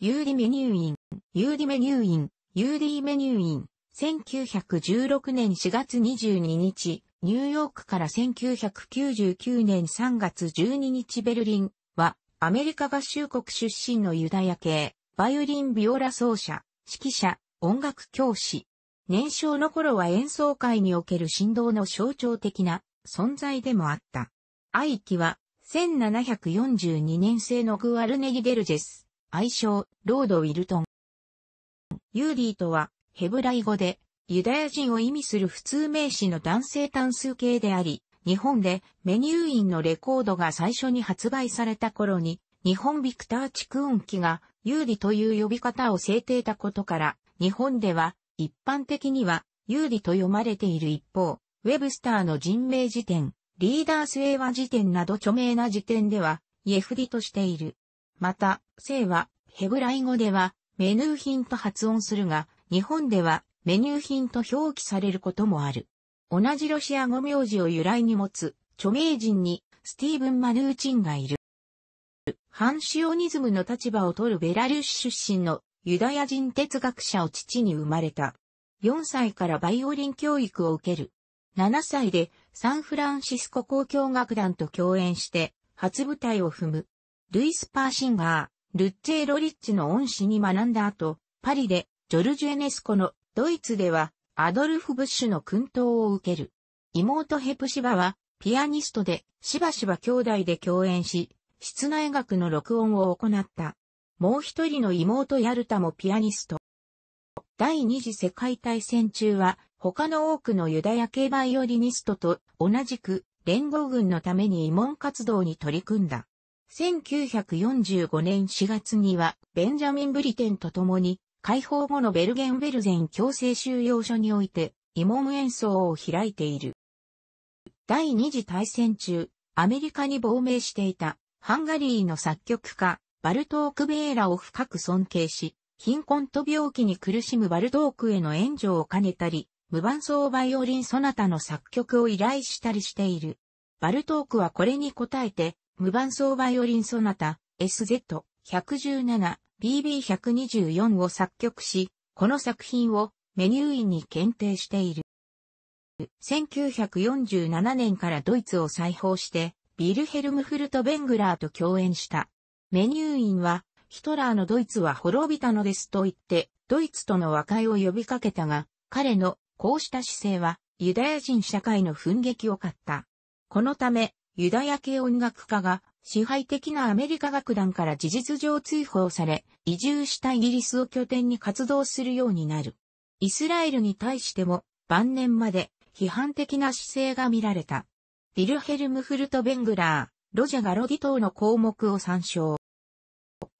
ユーディメイン、ユーディメイン、ユーディメニューイン、1916年4月22日、ニューヨークから1999年3月12日ベルリンは、アメリカ合衆国出身のユダヤ系、バイオリンビオラ奏者、指揮者、音楽教師。年少の頃は演奏会における振動の象徴的な存在でもあった。愛機は、1742年製のグアルネギ・デルジェス。愛称、ロード・ウィルトン。ユーディとは、ヘブライ語で、ユダヤ人を意味する普通名詞の男性単数形であり、日本でメニューインのレコードが最初に発売された頃に、日本ビクター・チクウン機が、ユーディという呼び方を制定たことから、日本では、一般的には、ユーディと読まれている一方、ウェブスターの人名辞典、リーダース英和辞典など著名な辞典では、イエフディとしている。また、性は、ヘブライ語では、メヌー品と発音するが、日本では、メニュー品と表記されることもある。同じロシア語名字を由来に持つ、著名人に、スティーブン・マヌーチンがいる。反シオニズムの立場を取るベラルーシ出身のユダヤ人哲学者を父に生まれた。4歳からバイオリン教育を受ける。7歳でサンフランシスコ交響楽団と共演して初舞台を踏む。ルイス・パーシンガー、ルッチェロ・リッチの恩師に学んだ後、パリで、ジョルジュ・エネスコの、ドイツでは、アドルフ・ブッシュの訓導を受ける。妹ヘプシバは、ピアニストで、しばしば兄弟で共演し、室内楽の録音を行った。もう一人の妹ヤルタもピアニスト。第二次世界大戦中は、他の多くのユダヤ系バイオリニストと同じく連合軍のために慰問活動に取り組んだ。1945年4月には、ベンジャミン・ブリテンと共に、解放後のベルゲンベルゼン強制収容所において、イモム演奏を開いている。第二次大戦中、アメリカに亡命していた、ハンガリーの作曲家、バルトーク・ベーラを深く尊敬し、貧困と病気に苦しむバルトークへの援助を兼ねたり、無伴奏バイオリンソナタの作曲を依頼したりしている。バルトークはこれに応えて、無伴奏バイオリンソナタ SZ117BB124 を作曲し、この作品をメニューインに検定している。1947年からドイツを再訪して、ビルヘルムフルト・ベングラーと共演した。メニューインは、ヒトラーのドイツは滅びたのですと言って、ドイツとの和解を呼びかけたが、彼のこうした姿勢は、ユダヤ人社会の奮撃を買った。このため、ユダヤ系音楽家が支配的なアメリカ楽団から事実上追放され、移住したイギリスを拠点に活動するようになる。イスラエルに対しても晩年まで批判的な姿勢が見られた。ヴィルヘルム・フルト・ベングラー、ロジャ・ガロディ等の項目を参照。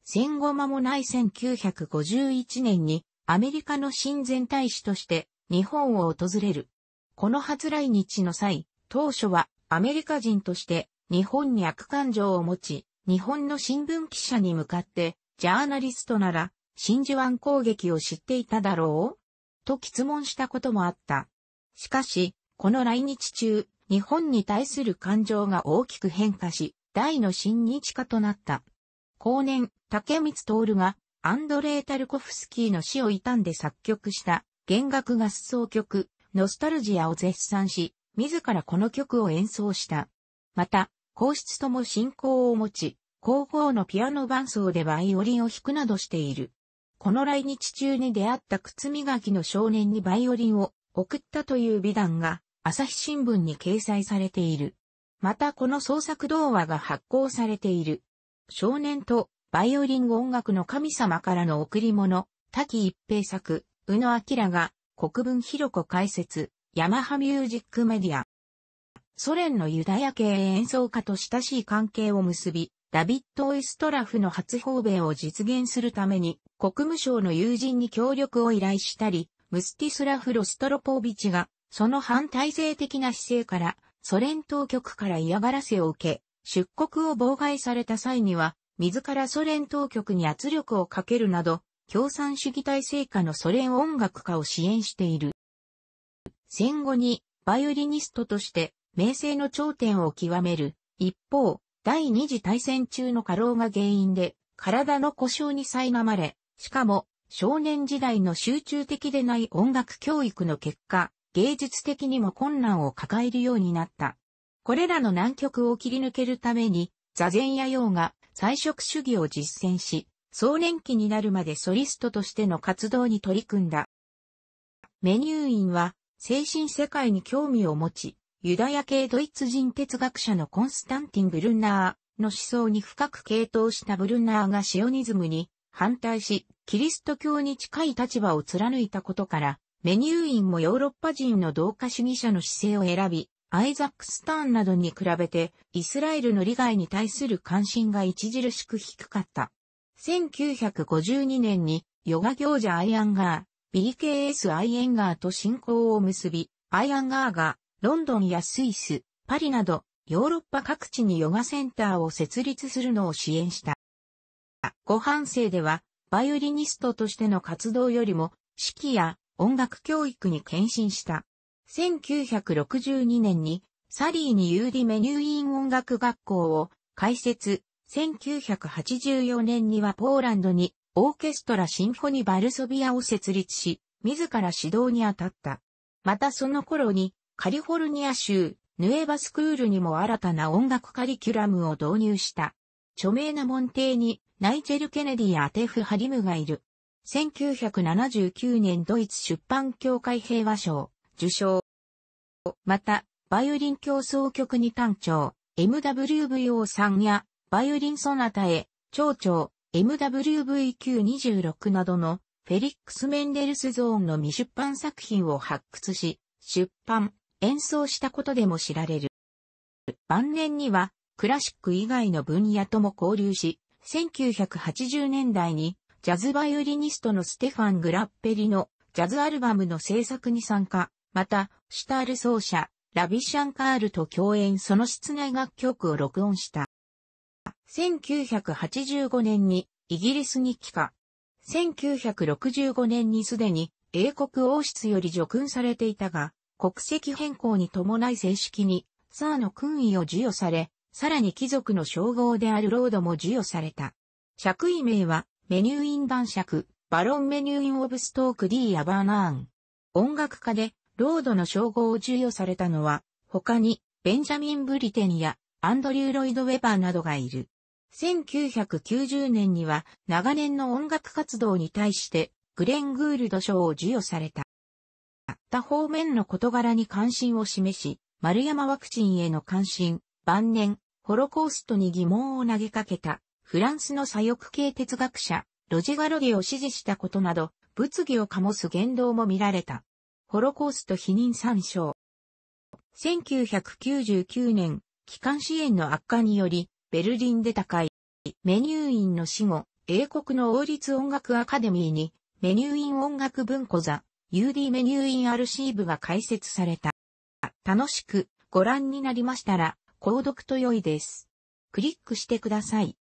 戦後間もない1951年にアメリカの親善大使として日本を訪れる。この初来日の際、当初はアメリカ人として日本に悪感情を持ち、日本の新聞記者に向かって、ジャーナリストなら、真珠湾攻撃を知っていただろうと質問したこともあった。しかし、この来日中、日本に対する感情が大きく変化し、大の親日家となった。後年、竹光徹がアンドレー・タルコフスキーの死を悼んで作曲した弦楽合奏曲、ノスタルジアを絶賛し、自らこの曲を演奏した。また、皇室とも信仰を持ち、皇后のピアノ伴奏でバイオリンを弾くなどしている。この来日中に出会った靴磨きの少年にバイオリンを送ったという美談が朝日新聞に掲載されている。またこの創作童話が発行されている。少年とバイオリン音楽の神様からの贈り物、滝一平作、宇野明が国分広子解説、ヤマハミュージックメディア。ソ連のユダヤ系演奏家と親しい関係を結び、ダビッド・オイストラフの初訪米を実現するために、国務省の友人に協力を依頼したり、ムスティスラフ・ロストロポービチが、その反体制的な姿勢から、ソ連当局から嫌がらせを受け、出国を妨害された際には、自らソ連当局に圧力をかけるなど、共産主義体制下のソ連音楽家を支援している。戦後にバイオリニストとして名声の頂点を極める。一方、第二次大戦中の過労が原因で体の故障に苛まれ、しかも少年時代の集中的でない音楽教育の結果、芸術的にも困難を抱えるようになった。これらの難局を切り抜けるために、座禅や洋が彩色主義を実践し、壮年期になるまでソリストとしての活動に取り組んだ。メニューインは精神世界に興味を持ち、ユダヤ系ドイツ人哲学者のコンスタンティン・ブルンナーの思想に深く傾倒したブルンナーがシオニズムに反対し、キリスト教に近い立場を貫いたことから、メニューインもヨーロッパ人の同化主義者の姿勢を選び、アイザック・スターンなどに比べて、イスラエルの利害に対する関心が著しく低かった。1952年に、ヨガ行者アイアンガー、BKS アイエンガーと親交を結び、アイアンガーがロンドンやスイス、パリなどヨーロッパ各地にヨガセンターを設立するのを支援した。後半生ではバイオリニストとしての活動よりも指揮や音楽教育に献身した。1962年にサリーにユーディメニューイン音楽学校を開設、1984年にはポーランドにオーケストラシンフォニバルソビアを設立し、自ら指導に当たった。またその頃に、カリフォルニア州、ヌエバスクールにも新たな音楽カリキュラムを導入した。著名な門弟に、ナイジェル・ケネディやアテフ・ハリムがいる。1979年ドイツ出版協会平和賞、受賞。また、バイオリン競争曲に単調、MWVO さんや、バイオリンソナタへ、蝶々、MWVQ26 などのフェリックス・メンデルスゾーンの未出版作品を発掘し、出版、演奏したことでも知られる。晩年には、クラシック以外の分野とも交流し、1980年代に、ジャズバイオリニストのステファン・グラッペリのジャズアルバムの制作に参加、また、シュタール奏者、ラビシャンカールと共演その室内楽曲を録音した。1985年にイギリスに帰化。1965年にすでに英国王室より除勲されていたが、国籍変更に伴い正式にサーの勲位を授与され、さらに貴族の称号であるロードも授与された。爵位名はメニューイン男爵、バロンメニューインオブストークディ・アバーナーン。音楽家でロードの称号を授与されたのは、他にベンジャミン・ブリテンやアンドリュー・ロイド・ウェバーなどがいる。1990年には長年の音楽活動に対してグレン・グールド賞を授与された。他方面の事柄に関心を示し、丸山ワクチンへの関心、晩年、ホロコーストに疑問を投げかけた、フランスの左翼系哲学者、ロジガロゲを支持したことなど、物議を醸す言動も見られた。ホロコースト否認参照。1999年、機関支援の悪化により、ベルリンで高い。メニューインの死後、英国の王立音楽アカデミーに、メニューイン音楽文庫座、UD メニューインアルシーブが開設された。楽しくご覧になりましたら、購読と良いです。クリックしてください。